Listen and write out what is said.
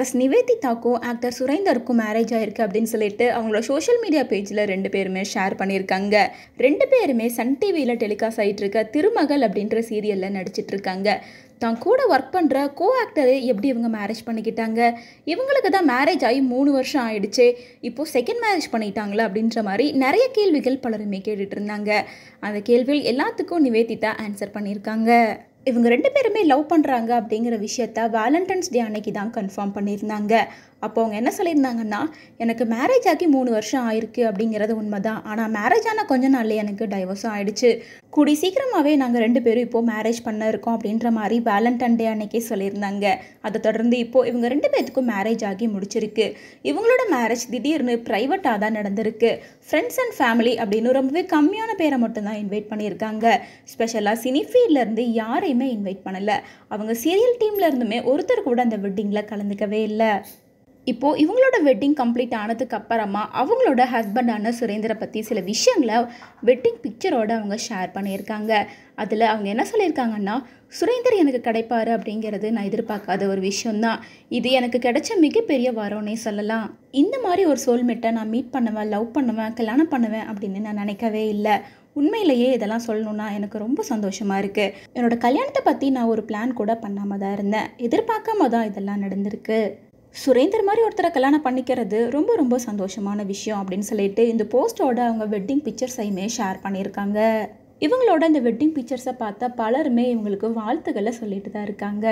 actress நிவேதிதாக்கும் actor சுரைந்தருக்கும் marriage ஆயிருக்கு அப்படின்னு சொல்லிட்டு அவங்களோட சோஷியல் மீடியா பேஜில் ரெண்டு பேருமே ஷேர் பண்ணியிருக்காங்க ரெண்டு பேருமே சன் டிவியில் டெலிகாஸ்ட் ஆகிட்டு இருக்க திருமகள் அப்படின்ற சீரியலில் நடிச்சிட்டு இருக்காங்க தான் கூட ஒர்க் பண்ணுற கோ ஆக்டரை எப்படி இவங்க மேரேஜ் பண்ணிக்கிட்டாங்க இவங்களுக்கு தான் மேரேஜ் ஆகி மூணு வருஷம் ஆயிடுச்சு இப்போது செகண்ட் மேரேஜ் பண்ணிட்டாங்களா அப்படின்ற மாதிரி நிறைய கேள்விகள் பலருமே கேட்டுட்டு இருந்தாங்க அந்த கேள்வியில் எல்லாத்துக்கும் நிவேதிதா ஆன்சர் பண்ணியிருக்காங்க இவங்க ரெண்டு பேருமே லவ் பண்ணுறாங்க அப்படிங்கிற விஷயத்த வேலண்டைன்ஸ் டே அன்னைக்கு தான் கன்ஃபார்ம் பண்ணியிருந்தாங்க அப்போ அவங்க என்ன சொல்லியிருந்தாங்கன்னா எனக்கு மேரேஜ் ஆகி மூணு வருஷம் ஆயிருக்கு அப்படிங்கிறது உண்மை தான் ஆனால் மேரேஜ் ஆனால் கொஞ்ச நாள் எனக்கு டைவர்ஸும் ஆயிடுச்சு கூடி சீக்கிரமாகவே நாங்கள் ரெண்டு பேரும் இப்போது மேரேஜ் பண்ண இருக்கோம் அப்படின்ற மாதிரி வேலண்டைன் டே அன்னைக்கே சொல்லியிருந்தாங்க அதை தொடர்ந்து இப்போது இவங்க ரெண்டு பேர்த்துக்கும் மேரேஜ் ஆகி முடிச்சிருக்கு இவங்களோட மேரேஜ் திடீர்னு ப்ரைவேட்டாக தான் நடந்திருக்கு ஃப்ரெண்ட்ஸ் அண்ட் ஃபேமிலி அப்படின்னு ரொம்பவே கம்மியான பேரை மட்டும்தான் இன்வைட் பண்ணியிருக்காங்க ஸ்பெஷலாக சினி ஃபீல்ட்லேருந்து யாரையுமே இன்வைட் பண்ணலை அவங்க சீரியல் டீம்லேருந்துமே ஒருத்தர் கூட அந்த வெட்டிங்கில் கலந்துக்கவே இல்லை இப்போது இவங்களோட வெட்டிங் கம்ப்ளீட் ஆனதுக்கு அப்புறமா அவங்களோட ஹஸ்பண்டான சுரேந்திரை பற்றி சில விஷயங்களை வெட்டிங் பிக்சரோடு அவங்க ஷேர் பண்ணியிருக்காங்க அதில் அவங்க என்ன சொல்லியிருக்காங்கன்னா சுரேந்தர் எனக்கு கிடைப்பார் அப்படிங்கிறது நான் எதிர்பார்க்காத ஒரு விஷயந்தான் இது எனக்கு கிடைச்ச மிகப்பெரிய வரோன்னே சொல்லலாம் இந்த மாதிரி ஒரு சோல்மேட்டை நான் மீட் பண்ணுவேன் லவ் பண்ணுவேன் கல்யாணம் பண்ணுவேன் அப்படின்னு நான் நினைக்கவே இல்லை உண்மையிலேயே இதெல்லாம் சொல்லணும்னா எனக்கு ரொம்ப சந்தோஷமாக இருக்குது என்னோடய கல்யாணத்தை பற்றி நான் ஒரு பிளான் கூட பண்ணாமல் தான் இருந்தேன் எதிர்பார்க்காம தான் இதெல்லாம் நடந்திருக்கு சுரேந்தர் மாதிரி ஒருத்தரை கல்யாணம் பண்ணிக்கிறது ரொம்ப ரொம்ப சந்தோஷமான விஷயம் அப்படின்னு சொல்லிட்டு இந்த போஸ்ட்டோட அவங்க வெட்டிங் பிக்சர்ஸையுமே ஷேர் பண்ணியிருக்காங்க இவங்களோட இந்த வெட்டிங் பிக்சர்ஸை பார்த்தா பலருமே இவங்களுக்கு வாழ்த்துக்களை சொல்லிட்டு தான் இருக்காங்க